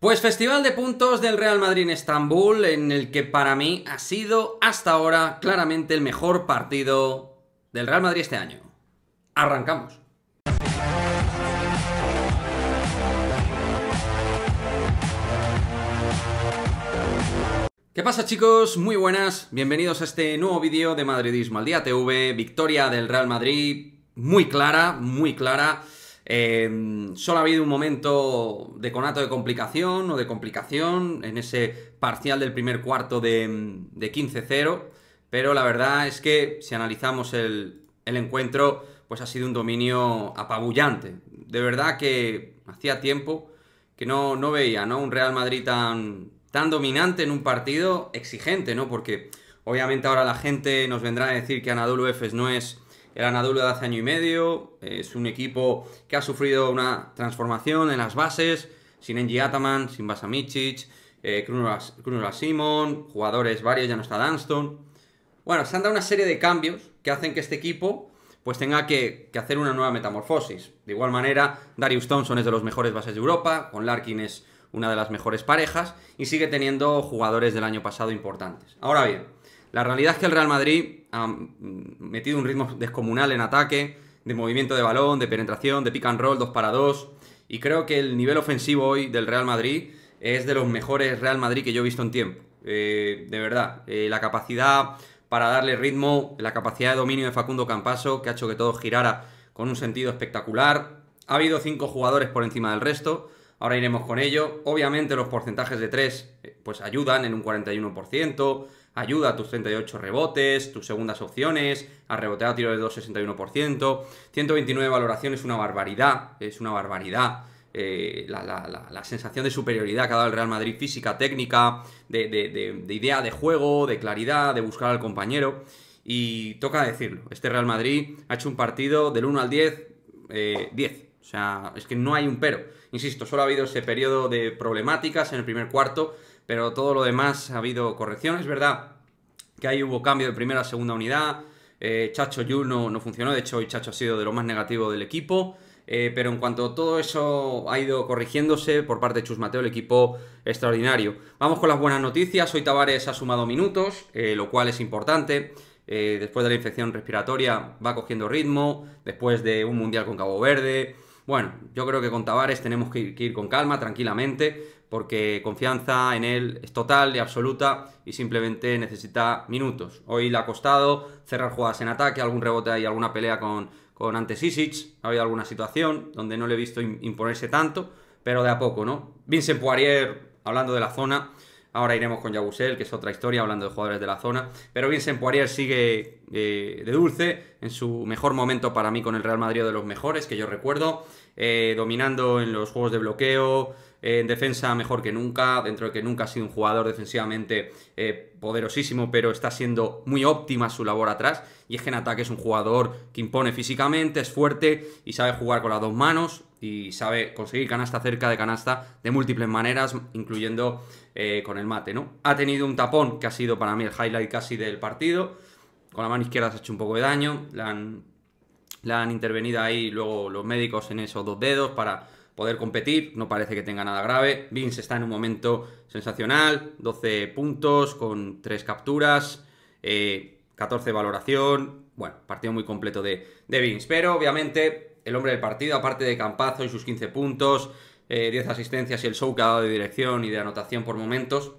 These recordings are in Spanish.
Pues Festival de Puntos del Real Madrid en Estambul, en el que para mí ha sido hasta ahora claramente el mejor partido del Real Madrid este año. Arrancamos. ¿Qué pasa chicos? Muy buenas, bienvenidos a este nuevo vídeo de Madridismo al Día TV, victoria del Real Madrid, muy clara, muy clara. Em, solo ha habido un momento de conato de complicación o de complicación en ese parcial del primer cuarto de, 15-0, pero la verdad es que si analizamos el, encuentro, pues ha sido un dominio apabullante. De verdad que hacía tiempo que no, veía un Real Madrid tan, tan dominante en un partido exigente, ¿no? Porque obviamente ahora la gente nos vendrá a decir que Anadolu Efes no es el Anadolu de hace año y medio, es un equipo que ha sufrido una transformación en las bases, sin Engie Ataman, sin Basa Michic, eh, Simon, jugadores varios, ya no está Danston. Bueno, se han dado una serie de cambios que hacen que este equipo pues tenga que, que, hacer una nueva metamorfosis. De igual manera, Darius Thompson es de los mejores bases de Europa, con Larkin es una de las mejores parejas y sigue teniendo jugadores del año pasado importantes. Ahora bien, la realidad es que el Real Madrid ha mm, metido un ritmo descomunal en ataque, de movimiento de balón, de penetración, de pick and roll, dos para dos. Y creo que el nivel ofensivo hoy del Real Madrid es de los mejores Real Madrid que yo he visto en tiempo. Eh, de verdad, eh, la capacidad para darle ritmo, la capacidad de dominio de Facundo Campaso, que ha hecho que todo girara con un sentido espectacular. Ha habido cinco jugadores por encima del resto. Ahora iremos con ello. Obviamente los porcentajes de 3 eh, pues ayudan en un 41%, ayuda a tus 38 rebotes, tus segundas opciones, a rebotear a tiro de 2,61%. 129 valoración es una barbaridad, es una barbaridad. Eh, la, sensación de superioridad que ha dado el Real Madrid física, técnica, de, idea de juego, de claridad, de buscar al compañero. Y toca decirlo, este Real Madrid ha hecho un partido del 1 al 10, eh, 10. O sea, es que no hay un pero. Insisto, solo ha habido ese periodo de problemáticas en el primer cuarto, pero todo lo demás ha habido correcciones, ¿verdad? Que ahí hubo cambio de primera a segunda unidad. Eh, Chacho Yu no, funcionó, de hecho hoy Chacho ha sido de lo más negativo del equipo. Eh, pero en cuanto a todo eso ha ido corrigiéndose por parte de Chus Mateo, el equipo extraordinario. Vamos con las buenas noticias. Hoy Tavares ha sumado minutos, eh, lo cual es importante. después de la infección respiratoria va cogiendo ritmo. Después de un mundial con Cabo Verde, bueno, yo creo que con Tavares tenemos que ir, con calma, tranquilamente, porque confianza en él es total y absoluta y simplemente necesita minutos. Hoy le ha costado cerrar jugadas en ataque, algún rebote y alguna pelea con, con ante Sisic, ha habido alguna situación donde no le he visto imponerse tanto, pero de a poco, ¿no? Vincent Poirier, hablando de la zona, Ahora iremos con Yabusel, que es otra historia, hablando de jugadores de la zona. Pero Vincent Poirier sigue eh, de dulce, en su mejor momento para mí con el Real Madrid de los mejores, que yo recuerdo. Eh, dominando en los juegos de bloqueo, eh, en defensa mejor que nunca, dentro de que nunca ha sido un jugador defensivamente poderosísimo, pero está siendo muy óptima su labor atrás. Y es que en ataque es un jugador que impone físicamente, es fuerte y sabe jugar con las dos manos y sabe conseguir canasta cerca de canasta de múltiples maneras, incluyendo eh, con el mate, ¿no? Ha tenido un tapón que ha sido para mí el highlight casi del partido. Con la mano izquierda se ha hecho un poco de daño. La han, intervenido ahí luego los médicos en esos dos dedos para poder competir. No parece que tenga nada grave. Vince está en un momento sensacional. 12 puntos con 3 capturas. 14 eh, valoración. Bueno, partido muy completo de, de Vince. Pero obviamente el hombre del partido, aparte de Campazo y sus 15 puntos, 10 eh, asistencias y el show que ha dado de dirección y de anotación por momentos.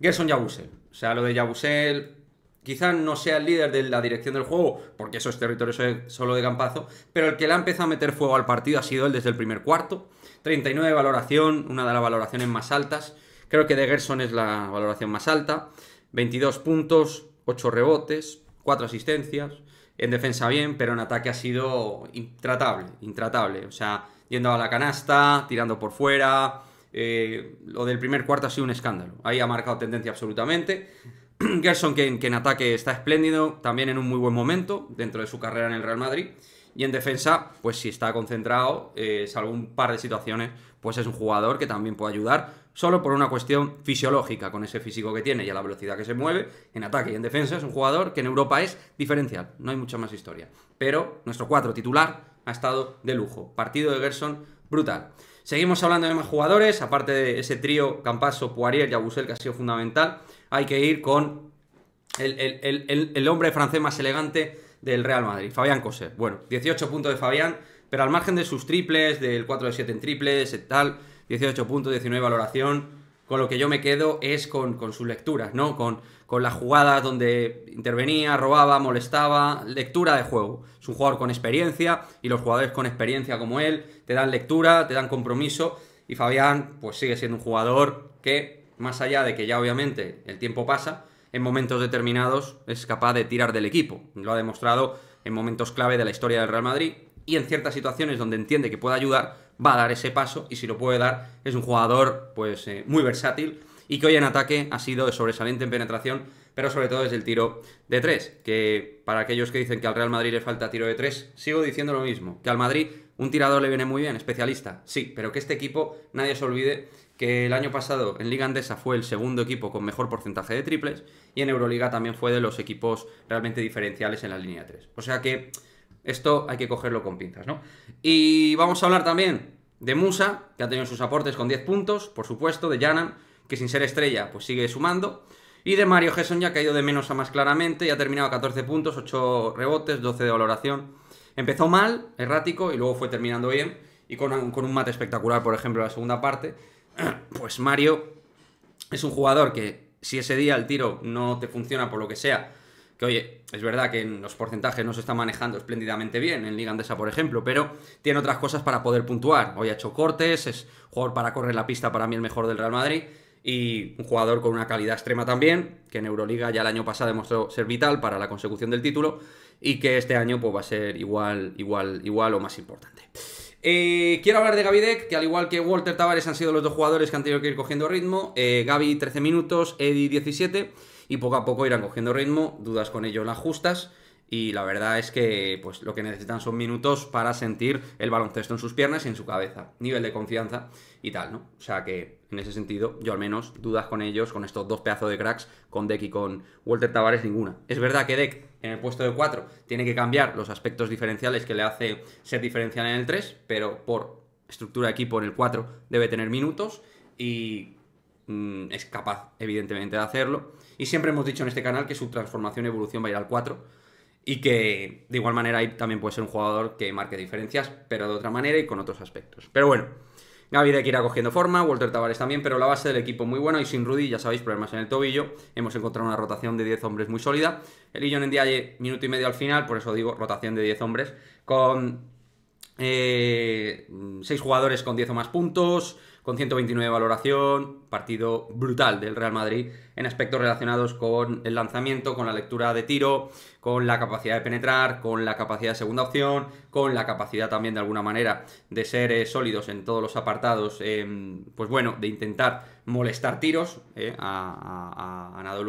Gerson Yabusel. O sea, lo de Yabusel quizá no sea el líder de la dirección del juego, porque eso es territorio solo de Campazo, pero el que le ha empezado a meter fuego al partido ha sido él desde el primer cuarto. 39 valoración, una de las valoraciones más altas. Creo que de Gerson es la valoración más alta. 22 puntos, 8 rebotes, 4 asistencias, en defensa bien, pero en ataque ha sido intratable, intratable. O sea, yendo a la canasta, tirando por fuera. Eh, lo del primer cuarto ha sido un escándalo. Ahí ha marcado tendencia absolutamente. Gerson, que, en ataque está espléndido, también en un muy buen momento dentro de su carrera en el Real Madrid. Y en defensa, pues si está concentrado, eh, salvo un par de situaciones, pues es un jugador que también puede ayudar solo por una cuestión fisiológica, con ese físico que tiene y a la velocidad que se mueve, en ataque y en defensa, es un jugador que en Europa es diferencial, no hay mucha más historia. Pero nuestro cuatro titular ha estado de lujo. Partido de Gerson brutal. Seguimos hablando de más jugadores, aparte de ese trío Campaso, Poirier y Abusel que ha sido fundamental, hay que ir con el, hombre francés más elegante del Real Madrid, Fabián Cosé. Bueno, 18 puntos de Fabián, pero al margen de sus triples, del 4 de 7 en triples, eh, tal, 18 puntos, 19 valoración. Con lo que yo me quedo es con, con sus lecturas, ¿no? Con, con las jugadas donde intervenía, robaba, molestaba, lectura de juego. Es un jugador con experiencia y los jugadores con experiencia como él te dan lectura, te dan compromiso y Fabián pues sigue siendo un jugador que más allá de que ya obviamente el tiempo pasa, en momentos determinados es capaz de tirar del equipo. Lo ha demostrado en momentos clave de la historia del Real Madrid y en ciertas situaciones donde entiende que puede ayudar, va a dar ese paso y si lo puede dar es un jugador pues eh, muy versátil y que hoy en ataque ha sido sobresaliente en penetración, pero sobre todo es el tiro de tres que para aquellos que dicen que al Real Madrid le falta tiro de tres sigo diciendo lo mismo, que al Madrid un tirador le viene muy bien, especialista, sí, pero que este equipo nadie se olvide que el año pasado en Liga Andesa fue el segundo equipo con mejor porcentaje de triples y en Euroliga también fue de los equipos realmente diferenciales en la línea 3. O sea que esto hay que cogerlo con pinzas, ¿no? Y vamos a hablar también de Musa, que ha tenido sus aportes con 10 puntos, por supuesto, de Janan, que sin ser estrella, pues sigue sumando. Y de Mario Gesson ya ha caído de menos a más claramente y ha terminado 14 puntos, 8 rebotes, 12 de valoración. Empezó mal, errático, y luego fue terminando bien. Y con un, con un mate espectacular, por ejemplo, en la segunda parte. Pues Mario es un jugador que si ese día el tiro no te funciona por lo que sea, que oye, es verdad que en los porcentajes no se está manejando espléndidamente bien en Liga Andesa, por ejemplo, pero tiene otras cosas para poder puntuar. Hoy ha hecho cortes, es jugador para correr la pista, para mí el mejor del Real Madrid, y un jugador con una calidad extrema también, que en Euroliga ya el año pasado demostró ser vital para la consecución del título, y que este año pues, va a ser igual, igual, igual o más importante. Eh, quiero hablar de Gaby Deck, que al igual que Walter Tavares han sido los dos jugadores que han tenido que ir cogiendo ritmo. Eh, Gaby 13 minutos, Eddie 17 y poco a poco irán cogiendo ritmo, dudas con ellos las justas y la verdad es que pues lo que necesitan son minutos para sentir el baloncesto en sus piernas y en su cabeza, nivel de confianza y tal, ¿no? O sea que en ese sentido, yo al menos, dudas con ellos, con estos dos pedazos de cracks, con Deck y con Walter Tavares, ninguna. Es verdad que Deck en el puesto de 4 tiene que cambiar los aspectos diferenciales que le hace ser diferencial en el 3, pero por estructura de equipo en el 4 debe tener minutos y Mm, es capaz evidentemente de hacerlo. Y siempre hemos dicho en este canal que su transformación y evolución va a ir al 4 y que de igual manera ahí también puede ser un jugador que marque diferencias, pero de otra manera y con otros aspectos. Pero bueno, Gaby que irá cogiendo forma, Walter Tavares también, pero la base del equipo muy buena y sin Rudy, ya sabéis, problemas en el tobillo. Hemos encontrado una rotación de 10 hombres muy sólida. El Illion en día minuto y medio al final, por eso digo rotación de 10 hombres, con 6 eh, jugadores con 10 o más puntos con 129 de valoración, partido brutal del Real Madrid en aspectos relacionados con el lanzamiento, con la lectura de tiro, con la capacidad de penetrar, con la capacidad de segunda opción, con la capacidad también de alguna manera de ser eh, sólidos en todos los apartados, em, pues bueno, de intentar molestar tiros eh, a, a, a Nadal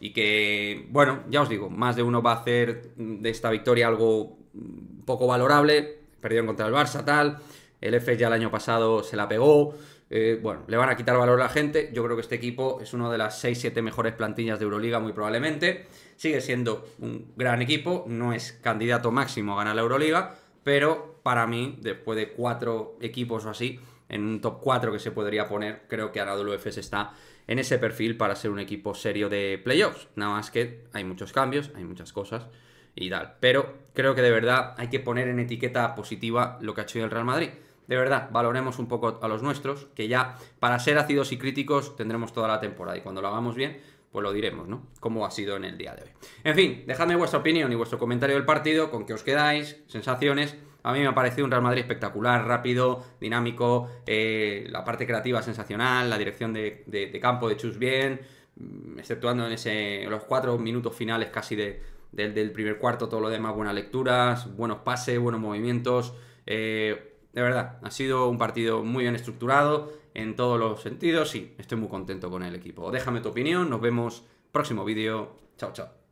y que, bueno, ya os digo, más de uno va a hacer de esta victoria algo mm, poco valorable, perdido contra del Barça, tal, el FS ya el año pasado se la pegó. Eh, bueno, le van a quitar valor a la gente. Yo creo que este equipo es una de las 6-7 mejores plantillas de Euroliga, muy probablemente. Sigue siendo un gran equipo, no es candidato máximo a ganar la Euroliga, pero para mí, después de cuatro equipos o así, en un top 4 que se podría poner, creo que Anadolu Efes está en ese perfil para ser un equipo serio de playoffs. Nada más que hay muchos cambios, hay muchas cosas y tal. Pero creo que de verdad hay que poner en etiqueta positiva lo que ha hecho el Real Madrid de verdad, valoremos un poco a los nuestros, que ya para ser ácidos y críticos tendremos toda la temporada y cuando lo hagamos bien, pues lo diremos, ¿no? Como ha sido en el día de hoy. En fin, dejadme vuestra opinión y vuestro comentario del partido, con qué os quedáis, sensaciones. A mí me ha parecido un Real Madrid espectacular, rápido, dinámico, eh, la parte creativa sensacional, la dirección de, campo de Chus bien, mm, exceptuando en ese, los cuatro minutos finales casi del, primer cuarto, todo lo demás, buenas lecturas, buenos pases, buenos movimientos. Eh, de verdad, ha sido un partido muy bien estructurado en todos los sentidos y estoy muy contento con el equipo. Déjame tu opinión, nos vemos próximo vídeo. Chao, chao.